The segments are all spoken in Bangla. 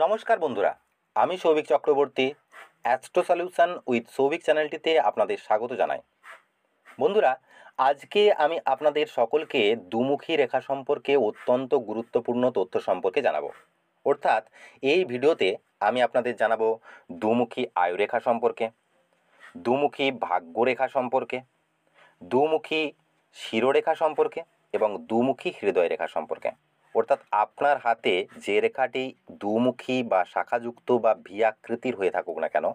নমস্কার বন্ধুরা আমি Souvik Chakraborty astro solution with Souvik চ্যানেলটিতে আপনাদের স্বাগত জানাই বন্ধুরা আজকে আমি আপনাদের সকলকে দুমুখী রেখা সম্পর্কে অত্যন্ত গুরুত্বপূর্ণ তথ্য সম্পর্কে জানাবো অর্থাৎ এই ভিডিওতে আমি আপনাদের জানাবো দুমুখী আয়ুরেখা সম্পর্কে দুমুখী ভাগ্যরেখা সম্পর্কে দুমুখী শিরোরেখা সম্পর্কে এবং দুমুখী হৃদয় রেখা সম্পর্কে অর্থাৎ আপনার হাতে যে রেখাটি দুমুখী বা শাখাযুক্ত বা ভি আকৃতির হয়ে থাকুক না কেন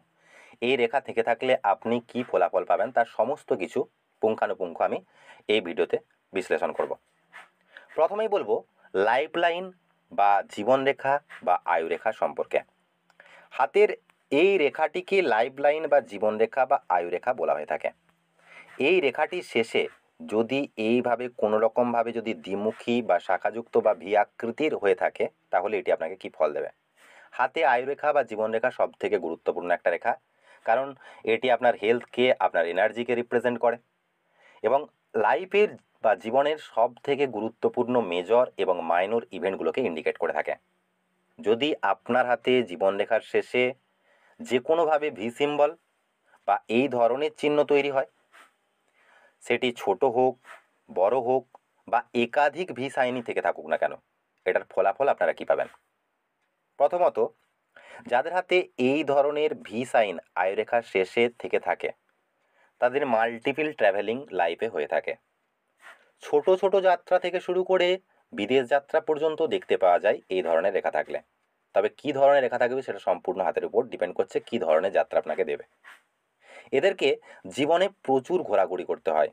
এই রেখা থেকে থাকলে আপনি কি ফলাফল পাবেন তার সমস্ত কিছু পুঙ্খানুপুঙ্খ আমি এই ভিডিওতে বিশ্লেষণ করব প্রথমেই বলবো লাইফ লাইন বা জীবনরেখা বা আয়ুরেখা সম্পর্কে হাতের এই রেখাটিকে লাইফ লাইন বা জীবনরেখা বা আয়ুরেখা বলা হয়ে থাকে এই রেখাটি শেষে যদি এইভাবে কোনো রকমভাবে যদি দ্বিমুখী বা শাখাযুক্ত বা ভি আকৃতির হয়ে থাকে তাহলে এটি আপনাকে কি ফল দেবে হাতে আয়ুরেখা বা জীবনরেখা সব থেকে গুরুত্বপূর্ণ একটা রেখা কারণ এটি আপনার হেলথকে আপনার এনার্জিকে রিপ্রেজেন্ট করে এবং লাইফের বা জীবনের সব থেকে গুরুত্বপূর্ণ মেজর এবং মাইনর ইভেন্টগুলোকে ইন্ডিকেট করে থাকে যদি আপনার হাতে জীবনরেখার শেষে যে কোনোভাবে ভি সিম্বল বা এই ধরনের চিহ্ন তৈরি হয় সেটি ছোট হোক বড় হোক বা একাধিক ভি সাইনই থেকে থাকুক না কেন এটার ফলাফল আপনারা কী পাবেন প্রথমত যাদের হাতে এই ধরনের ভি সাইন আয়ুরেখার শেষে থেকে থাকে তাদের মাল্টিপিল ট্রাভেলিং লাইফে হয়ে থাকে ছোট ছোট যাত্রা থেকে শুরু করে বিদেশ যাত্রা পর্যন্ত দেখতে পাওয়া যায় এই ধরনের রেখা থাকলে তবে কী ধরনের রেখা থাকবে সেটা সম্পূর্ণ হাতের উপর ডিপেন্ড করছে কী ধরনের যাত্রা আপনাকে দেবে এদেরকে জীবনে প্রচুর ঘোরাঘুরি করতে হয়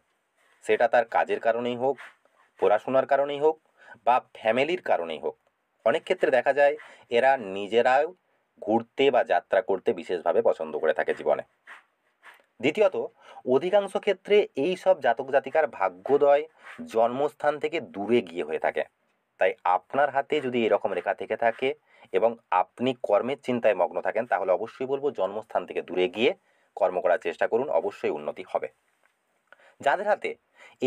সেটা তার কাজের কারণেই হোক পড়াশোনার কারণেই হোক বা ফ্যামিলির কারণেই হোক অনেক ক্ষেত্রে দেখা যায় এরা নিজেরাও ঘুরতে বা যাত্রা করতে বিশেষভাবে পছন্দ করে থাকে জীবনে দ্বিতীয়ত অধিকাংশ ক্ষেত্রে এই সব জাতক জাতিকার ভাগ্যোদয় জন্মস্থান থেকে দূরে গিয়ে হয়ে থাকে তাই আপনার হাতে যদি এরকম রেখা থেকে থাকে এবং আপনি কর্মের চিন্তায় মগ্ন থাকেন তাহলে অবশ্যই বলবো জন্মস্থান থেকে দূরে গিয়ে কর্ম করার চেষ্টা করুন অবশ্যই উন্নতি হবে যাদের হাতে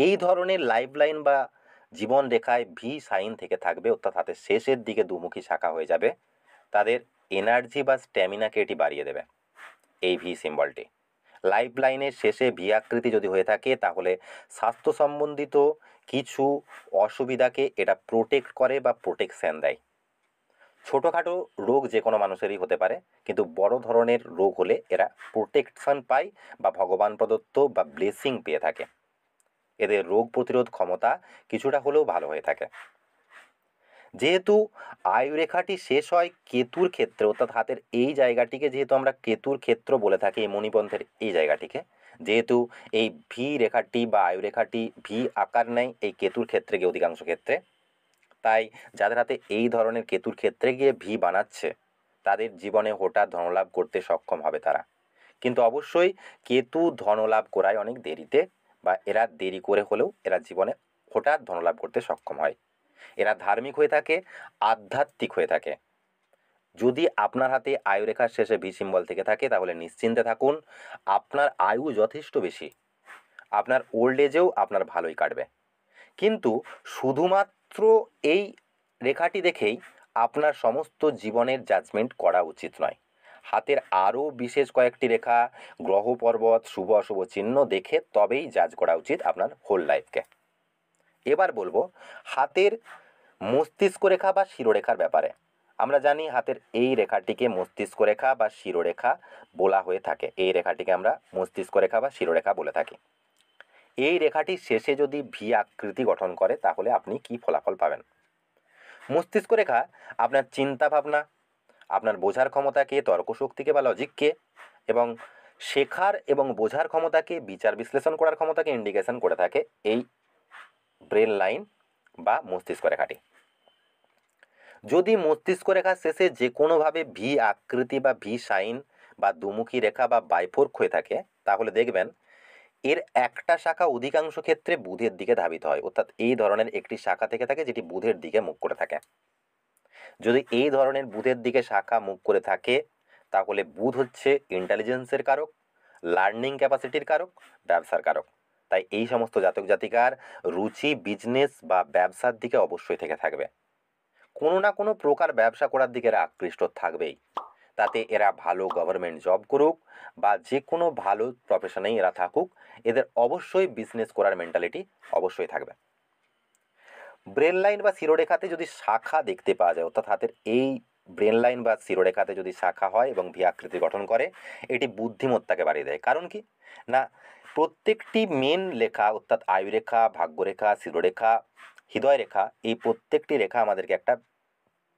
এই ধরনের লাইফ লাইন বা জীবন রেখায় ভি সাইন থেকে থাকবে অর্থাৎ হাতে শেষের দিকে দুমুখী শাখা হয়ে যাবে তাদের এনার্জি বা স্ট্যামিনাকে এটি বাড়িয়ে দেবে এই ভি সিম্বলটি লাইফ লাইনের শেষে ভি আকৃতি যদি হয়ে থাকে তাহলে স্বাস্থ্য সম্বন্ধিত কিছু অসুবিধাকে এটা প্রোটেক্ট করে বা প্রোটেকশান দেয় ছোটোখাটো রোগ যে কোনো মানুষেরই হতে পারে কিন্তু বড় ধরনের রোগ হলে এরা প্রোটেকশন পায় বা ভগবান প্রদত্ত বা ব্লেসিং পেয়ে থাকে এদের রোগ প্রতিরোধ ক্ষমতা কিছুটা হলেও ভালো হয়ে থাকে যেহেতু আয়ুরেখাটি শেষ হয় কেতুর ক্ষেত্রে অর্থাৎ হাতের এই জায়গাটিকে যেহেতু আমরা কেতুর ক্ষেত্র বলে থাকি এই মণিপন্থের এই জায়গাটিকে যেহেতু এই ভি রেখাটি বা আয়ুরেখাটি ভি আকার নেয় এই কেতুর ক্ষেত্রে গিয়ে অধিকাংশ ক্ষেত্রে তাই যাদের হাতে এই ধরনের কেতুর ক্ষেত্রে গিয়ে ভি বানাচ্ছে তাদের জীবনে হঠাৎ ধনলাভ করতে সক্ষম হবে তারা কিন্তু অবশ্যই কেতু ধনলাভ করায় অনেক দেরিতে বা এরা দেরি করে হলেও এরা জীবনে হঠাৎ ধনলাভ করতে সক্ষম হয় এরা ধার্মিক হয়ে থাকে আধ্যাত্মিক হয়ে থাকে যদি আপনার হাতে আয়ুরেখার শেষে ভি সিম্বল থেকে থাকে তাহলে নিশ্চিন্তে থাকুন আপনার আয়ু যথেষ্ট বেশি আপনার ওল্ড এজেও আপনার ভালোই কাটবে কিন্তু শুধুমাত্র মাত্র এই রেখাটি দেখেই আপনার সমস্ত জীবনের জাজমেন্ট করা উচিত নয় হাতের আরও বিশেষ কয়েকটি রেখা গ্রহ পর্বত শুভ অশুভ চিহ্ন দেখে তবেই জাজ করা উচিত আপনার হোল লাইফকে এবার বলবো হাতের মস্তিষ্ক রেখা বা শিরোরেখার ব্যাপারে আমরা জানি হাতের এই রেখাটিকে মস্তিষ্ক রেখা বা শিরোরেখা বলা হয়ে থাকে এই রেখাটিকে আমরা মস্তিষ্ক রেখা বা শিরোরেখা বলে থাকি এই রেখাটি শেষে যদি ভি আকৃতি গঠন করে তাহলে আপনি কি ফলাফল পাবেন মস্তিষ্ক রেখা আপনার চিন্তা ভাবনা আপনার বোঝার ক্ষমতাকে তর্ক শক্তিকে বা লজিককে এবং শেখার এবং বোঝার ক্ষমতাকে বিচার বিশ্লেষণ করার ক্ষমতাকে ইন্ডিকেশন করে থাকে এই ব্রেন লাইন বা মস্তিষ্ক রেখাটি যদি মস্তিষ্ক রেখার শেষে যে কোনোভাবে ভি আকৃতি বা ভি সাইন বা দুমুখী রেখা বা বাইফোর্ক হয়ে থাকে তাহলে দেখবেন এর একটা শাখা অধিকাংশ ক্ষেত্রে বুধের দিকে ধাবিত হয় অর্থাৎ এই ধরনের একটি শাখা থেকে থাকে যেটি বুধের দিকে মুখ করে থাকে যদি এই ধরনের বুধের দিকে শাখা মুখ করে থাকে তাহলে বুধ হচ্ছে ইন্টেলিজেন্সের কারক লার্নিং ক্যাপাসিটির কারক ব্যবসার কারক তাই এই সমস্ত জাতক জাতিকার রুচি বিজনেস বা ব্যবসার দিকে অবশ্যই থেকে থাকবে কোনো না কোনো প্রকার ব্যবসা করার দিকে আকৃষ্ট থাকবেই তাতে এরা ভালো গভর্নমেন্ট জব করুক বা যে কোনো ভালো প্রফেশনেই এরা থাকুক এদের অবশ্যই বিজনেস করার মেন্টালিটি অবশ্যই থাকবে ব্রেন লাইন বা শিরোরেখাতে যদি শাখা দেখতে পাওয়া যায় অর্থাৎ হাতের এই ব্রেন লাইন বা শিরোরেখাতে যদি শাখা হয় এবং ভি আকৃতি গঠন করে এটি বুদ্ধিমত্তাকে বাড়িয়ে দেয় কারণ কি না প্রত্যেকটি মেন লেখা অর্থাৎ আয়ুরেখা ভাগ্যরেখা শিরোরেখা হৃদয় রেখা এই প্রত্যেকটি রেখা আমাদেরকে একটা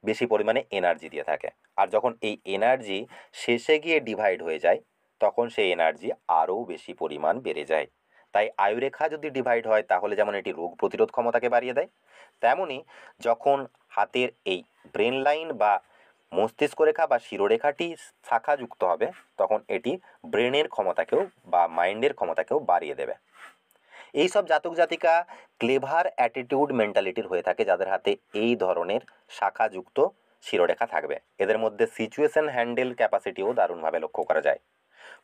বেশি পরিমাণে এনার্জি দিয়ে থাকে আর যখন এই এনার্জি শেষে গিয়ে ডিভাইড হয়ে যায় তখন সেই এনার্জি আরও বেশি পরিমাণ বেড়ে যায় তাই আয়ুরেখা যদি ডিভাইড হয় তাহলে যেমন এটি রোগ প্রতিরোধ ক্ষমতাকে বাড়িয়ে দেয় তেমনি যখন হাতের এই ব্রেন লাইন বা মস্তিষ্ক রেখা বা শিরোরেখাটি যুক্ত হবে তখন এটি ব্রেনের ক্ষমতাকেও বা মাইন্ডের ক্ষমতাকেও বাড়িয়ে দেবে এই সব জাতক জাতিকা ক্লেভার অ্যাটিটিউড মেন্টালিটির হয়ে থাকে যাদের হাতে এই ধরনের শাখাযুক্ত শিরোরেখা থাকবে এদের মধ্যে সিচুয়েশন হ্যান্ডেল ক্যাপাসিটিও দারুণভাবে লক্ষ্য করা যায়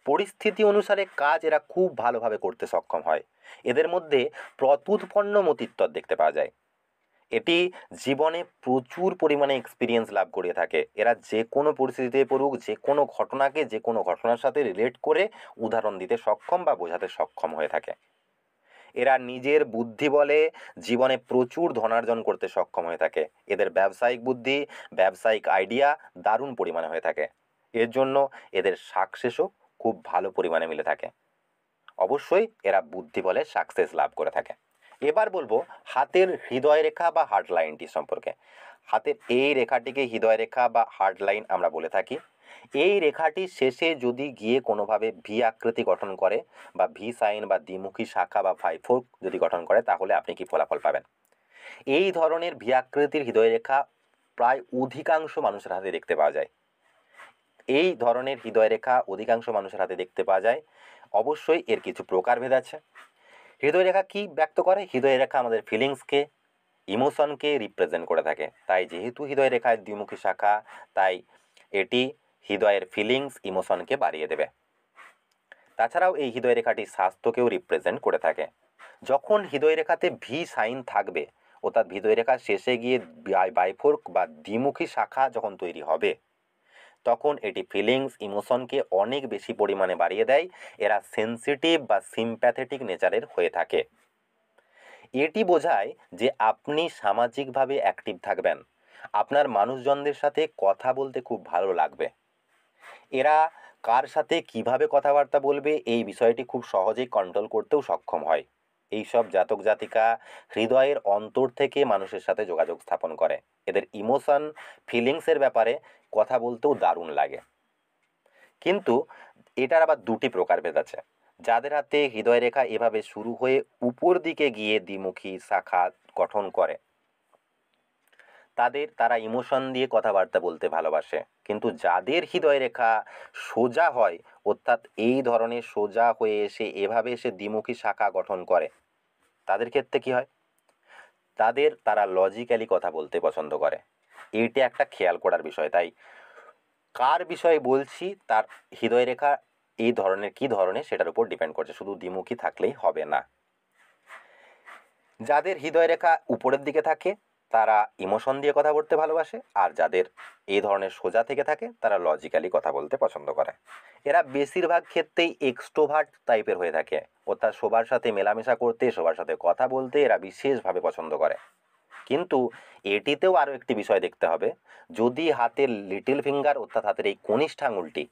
পরিস্থিতি অনুসারে কাজ এরা খুব ভালোভাবে করতে সক্ষম হয় এদের মধ্যে প্রতুৎপন্ন মতিত্বর দেখতে পাওয়া যায় এটি জীবনে প্রচুর পরিমাণে এক্সপিরিয়েন্স লাভ করিয়ে থাকে এরা যে কোনো পরিস্থিতিতে পড়ুক যে কোনো ঘটনাকে যে কোনো ঘটনার সাথে রিলেট করে উদাহরণ দিতে সক্ষম বা বোঝাতে সক্ষম হয়ে থাকে এরা নিজের বুদ্ধি বলে জীবনে প্রচুর ধনার্জন করতে সক্ষম হয়ে থাকে এদের ব্যবসায়িক বুদ্ধি ব্যবসায়িক আইডিয়া দারুণ পরিমাণে হয়ে থাকে এর জন্য এদের সাকসেসও খুব ভালো পরিমাণে মিলে থাকে অবশ্যই এরা বুদ্ধি বলে সাকসেস লাভ করে থাকে এবার বলবো হাতের হৃদয় রেখা বা হার্ট লাইনটি সম্পর্কে হাতের এই রেখাটিকে হৃদয় রেখা বা হার্ট লাইন আমরা বলে থাকি এই রেখাটি শেষে যদি গিয়ে কোনোভাবে ভি আকৃতি গঠন করে বা ভি সাইন বা দ্বিমুখী শাখা বা ফাইফোর যদি গঠন করে তাহলে আপনি কি ফলাফল পাবেন এই ধরনের ভি আকৃতির হৃদয়রেখা প্রায় অধিকাংশ মানুষের হাতে দেখতে পাওয়া যায় এই ধরনের হৃদয়রেখা অধিকাংশ মানুষের হাতে দেখতে পাওয়া যায় অবশ্যই এর কিছু প্রকারভেদ আছে হৃদয়রেখা কি ব্যক্ত করে হৃদয়রেখা আমাদের ফিলিংসকে ইমোশনকে রিপ্রেজেন্ট করে থাকে তাই যেহেতু হৃদয়রেখায় দ্বিমুখী শাখা তাই এটি হৃদয়ের ফিলিংস ইমোশনকে বাড়িয়ে দেবে তাছাড়াও এই হৃদয় রেখাটি স্বাস্থ্যকেও রিপ্রেজেন্ট করে থাকে যখন হৃদয় রেখাতে ভি সাইন থাকবে অর্থাৎ হৃদয় রেখা শেষে গিয়ে বাইফোর্ক বা দ্বিমুখী শাখা যখন তৈরি হবে তখন এটি ফিলিংস ইমোশনকে অনেক বেশি পরিমাণে বাড়িয়ে দেয় এরা সেন্সিটিভ বা সিম্প্যাথেটিক নেচারের হয়ে থাকে এটি বোঝায় যে আপনি সামাজিকভাবে অ্যাক্টিভ থাকবেন আপনার মানুষজনদের সাথে কথা বলতে খুব ভালো লাগবে এরা কার সাথে কিভাবে কথাবার্তা বলবে এই বিষয়টি খুব সহজেই কন্ট্রোল করতেও সক্ষম হয় এইসব জাতক জাতিকা হৃদয়ের অন্তর থেকে মানুষের সাথে যোগাযোগ স্থাপন করে এদের ইমোশন ফিলিংসের ব্যাপারে কথা বলতেও দারুণ লাগে কিন্তু এটার আবার দুটি প্রকারভেদ আছে যাদের হাতে হৃদয় রেখা এভাবে শুরু হয়ে উপর দিকে গিয়ে দ্বিমুখী শাখা গঠন করে তাদের তারা ইমোশন দিয়ে কথাবার্তা বলতে ভালোবাসে কিন্তু যাদের হৃদয় রেখা সোজা হয় অর্থাৎ এই ধরনের সোজা হয়ে এসে এভাবে এসে দ্বিমুখী শাখা গঠন করে তাদের ক্ষেত্রে কী হয় তাদের তারা লজিক্যালি কথা বলতে পছন্দ করে এইটা একটা খেয়াল করার বিষয় তাই কার বিষয়ে বলছি তার হৃদয় রেখা এই ধরনের কি ধরনের সেটার উপর ডিপেন্ড করছে শুধু দ্বিমুখী থাকলেই হবে না যাদের হৃদয় রেখা উপরের দিকে থাকে তারা ইমোশন দিয়ে কথা বলতে ভালোবাসে আর যাদের এই ধরনের সোজা থেকে থাকে তারা লজিক্যালি কথা বলতে পছন্দ করে এরা বেশিরভাগ ক্ষেত্রেই এক্সট্রোভার্ট টাইপের হয়ে থাকে অর্থাৎ সবার সাথে মেলামেশা করতে সবার সাথে কথা বলতে এরা বিশেষভাবে পছন্দ করে কিন্তু এটিতেও আরও একটি বিষয় দেখতে হবে যদি হাতের লিটল ফিঙ্গার অর্থাৎ হাতের এই কনিষ্ঠ আঙুলটি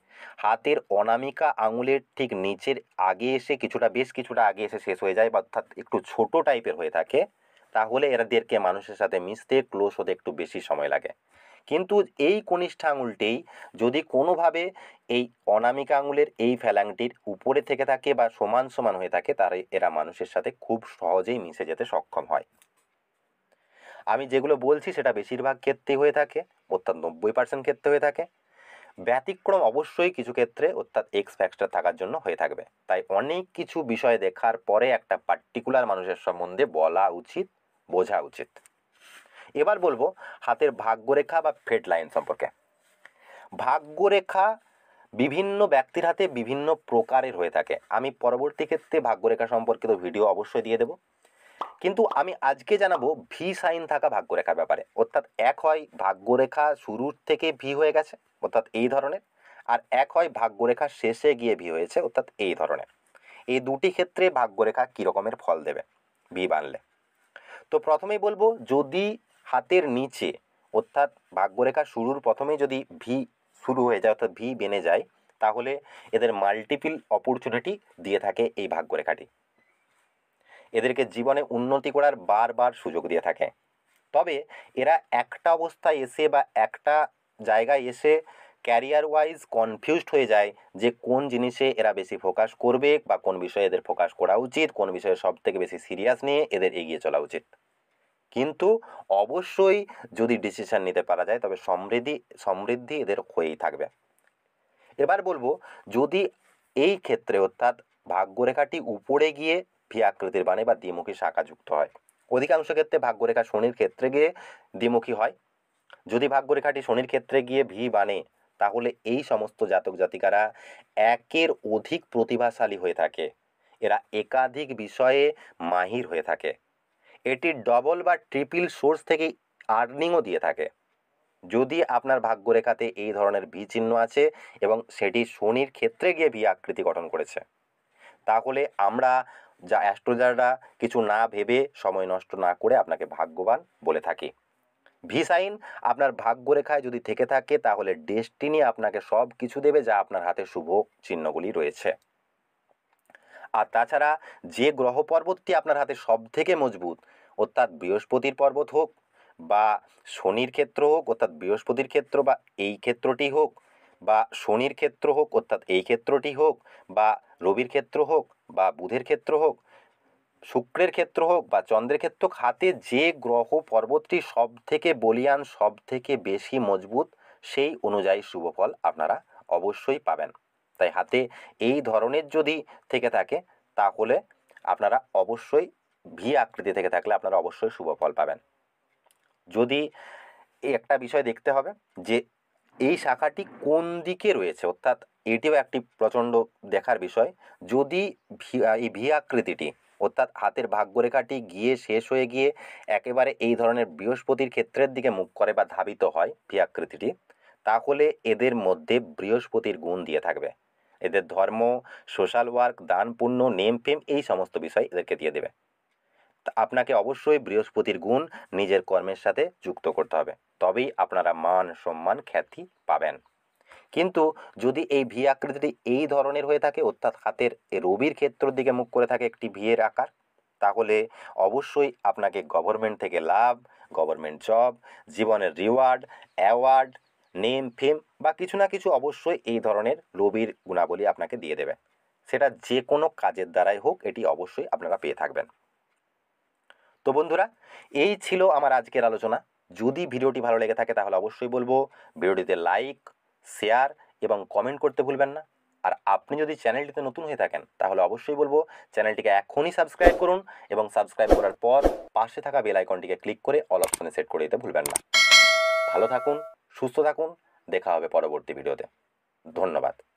হাতের অনামিকা আঙুলের ঠিক নিচের আগে এসে কিছুটা বেশ কিছুটা আগে এসে শেষ হয়ে যায় বা অর্থাৎ একটু ছোট টাইপের হয়ে থাকে তাহলে এদেরকে মানুষের সাথে মিশতে ক্লোজ হতে একটু বেশি সময় লাগে কিন্তু এই কনিষ্ঠা আঙুলটি যদি কোনোভাবে এই অনামিকা আঙুলের এই ফ্যালাংটির উপরে থেকে থাকে বা সমান সমান হয়ে থাকে তারা এরা মানুষের সাথে খুব সহজেই মিশে যেতে সক্ষম হয় আমি যেগুলো বলছি সেটা বেশিরভাগ ক্ষেত্রে হয়ে থাকে অর্থাৎ নব্বই পার্সেন্ট ক্ষেত্রে হয়ে থাকে ব্যতিক্রম অবশ্যই কিছু ক্ষেত্রে অর্থাৎ এক্স ফ্যাক্টর থাকার জন্য হয়ে থাকবে তাই অনেক কিছু বিষয় দেখার পরে একটা পার্টিকুলার মানুষের সম্বন্ধে বলা উচিত বোঝা উচিত এবার বলবো হাতের ভাগ্যরেখা বা ফেড লাইন সম্পর্কে ভাগ্যরেখা বিভিন্ন ব্যক্তির হাতে বিভিন্ন প্রকারের হয়ে থাকে আমি পরবর্তী ক্ষেত্রে ভাগ্যরেখা সম্পর্কিত ভিডিও অবশ্যই দিয়ে দেব কিন্তু আমি আজকে জানাবো ভি সাইন থাকা ভাগ্যরেখার ব্যাপারে অর্থাৎ এক হয় ভাগ্যরেখা শুরুর থেকে ভি হয়ে গেছে অর্থাৎ এই ধরনের আর এক হয় ভাগ্যরেখা শেষে গিয়ে ভি হয়েছে অর্থাৎ এই ধরনের এই দুটি ক্ষেত্রে ভাগ্যরেখা কী রকমের ফল দেবে ভি বানলে তো প্রথমেই বলবো যদি হাতের নিচে অর্থাৎ ভাগ্যরেখা শুরুর প্রথমেই যদি ভি শুরু হয়ে যায় অর্থাৎ ভি বেনে যায় তাহলে এদের মাল্টিপিল অপরচুনিটি দিয়ে থাকে এই ভাগ্যরেখাটি এদেরকে জীবনে উন্নতি করার বারবার সুযোগ দিয়ে থাকে তবে এরা একটা অবস্থায় এসে বা একটা জায়গায় এসে ক্যারিয়ার ওয়াইজ কনফিউজড হয়ে যায় যে কোন জিনিসে এরা বেশি ফোকাস করবে বা কোন বিষয়ে এদের ফোকাস করা উচিত কোন বিষয়ে সব থেকে বেশি সিরিয়াস নিয়ে এদের এগিয়ে চলা উচিত কিন্তু অবশ্যই যদি ডিসিশান নিতে পারা যায় তবে সমৃদ্ধি সমৃদ্ধি এদের হয়েই থাকবে এবার বলবো যদি এই ক্ষেত্রে অর্থাৎ ভাগ্যরেখাটি উপরে গিয়ে ভি আকৃতির বানে বা দ্বিমুখী শাখা যুক্ত হয় অধিকাংশ ক্ষেত্রে ভাগ্যরেখা শনির ক্ষেত্রে গিয়ে দ্বিমুখী হয় যদি ভাগ্যরেখাটি শনির ক্ষেত্রে গিয়ে ভি বানে তাহলে এই সমস্ত জাতক জাতিকারা একের অধিক প্রতিভাশালী হয়ে থাকে এরা একাধিক বিষয়ে মাহির হয়ে থাকে এটি ডবল বা ট্রিপল সোর্স থেকে আর্নিংও দিয়ে থাকে যদি আপনার ভাগ্যরেখাতে এই ধরনের ভি চিহ্ন আছে এবং সেটি শনির ক্ষেত্রে গিয়ে ভি আকৃতি গঠন করেছে তাহলে আমরা যা অ্যাস্ট্রোজাররা কিছু না ভেবে সময় নষ্ট না করে আপনাকে ভাগ্যবান বলে থাকি ভি সাইন আপনার ভাগ্যরেখায় যদি থেকে থাকে তাহলে ডেস্টিনি আপনাকে সব কিছু দেবে যা আপনার হাতে শুভ চিহ্নগুলি রয়েছে আর তাছাড়া যে গ্রহ পর্বতটি আপনার হাতে সব থেকে মজবুত অর্থাৎ বৃহস্পতির পর্বত হোক বা শনির ক্ষেত্র হোক অর্থাৎ বৃহস্পতির ক্ষেত্র বা এই ক্ষেত্রটি হোক বা শনির ক্ষেত্র হোক অর্থাৎ এই ক্ষেত্রটি হোক বা রবির ক্ষেত্র হোক বা বুধের ক্ষেত্র হোক শুক্রের ক্ষেত্র হোক বা চন্দ্রের ক্ষেত্র হোক হাতে যে গ্রহ পর্বতটি সব থেকে বলিয়ান সব থেকে বেশি মজবুত সেই অনুযায়ী শুভফল আপনারা অবশ্যই পাবেন তাই হাতে এই ধরনের যদি থেকে থাকে তাহলে আপনারা অবশ্যই ভি আকৃতি থেকে থাকলে আপনারা অবশ্যই শুভফল পাবেন যদি একটা বিষয় দেখতে হবে যে এই শাখাটি কোন দিকে রয়েছে অর্থাৎ এটিও একটি প্রচণ্ড দেখার বিষয় যদি ভি এই ভি আকৃতিটি অর্থাৎ হাতের ভাগ্যরেখাটি গিয়ে শেষ হয়ে গিয়ে একেবারে এই ধরনের বৃহস্পতির ক্ষেত্রের দিকে মুখ করে বা ধাবিত হয় ভিয়াকৃতিটি তাহলে এদের মধ্যে বৃহস্পতির গুণ দিয়ে থাকবে এদের ধর্ম সোশ্যাল ওয়ার্ক দান পুণ্য নেম ফেম এই সমস্ত বিষয় এদেরকে দিয়ে দেবে আপনাকে অবশ্যই বৃহস্পতির গুণ নিজের কর্মের সাথে যুক্ত করতে হবে তবেই আপনারা মান সম্মান খ্যাতি পাবেন কিন্তু যদি এই ভি আকৃতিটি এই ধরনের হয়ে থাকে অর্থাৎ হাতের রবির ক্ষেত্রের দিকে মুখ করে থাকে একটি ভিয়ের আকার তাহলে অবশ্যই আপনাকে গভর্নমেন্ট থেকে লাভ গভর্নমেন্ট জব জীবনের রিওয়ার্ড অ্যাওয়ার্ড নেম ফেম বা কিছু না কিছু অবশ্যই এই ধরনের রবির গুণাবলী আপনাকে দিয়ে দেবে সেটা যে কোনো কাজের দ্বারাই হোক এটি অবশ্যই আপনারা পেয়ে থাকবেন তো বন্ধুরা এই ছিল আমার আজকের আলোচনা যদি ভিডিওটি ভালো লেগে থাকে তাহলে অবশ্যই বলবো ভিডিওটিতে লাইক শেয়ার এবং কমেন্ট করতে ভুলবেন না আর আপনি যদি চ্যানেলটিতে নতুন হয়ে থাকেন তাহলে অবশ্যই বলবো চ্যানেলটিকে এখনই সাবস্ক্রাইব করুন এবং সাবস্ক্রাইব করার পর পাশে থাকা বেল আইকনটিকে ক্লিক করে অল অপশনে সেট করে দিতে ভুলবেন না ভালো থাকুন সুস্থ থাকুন দেখা হবে পরবর্তী ভিডিওতে ধন্যবাদ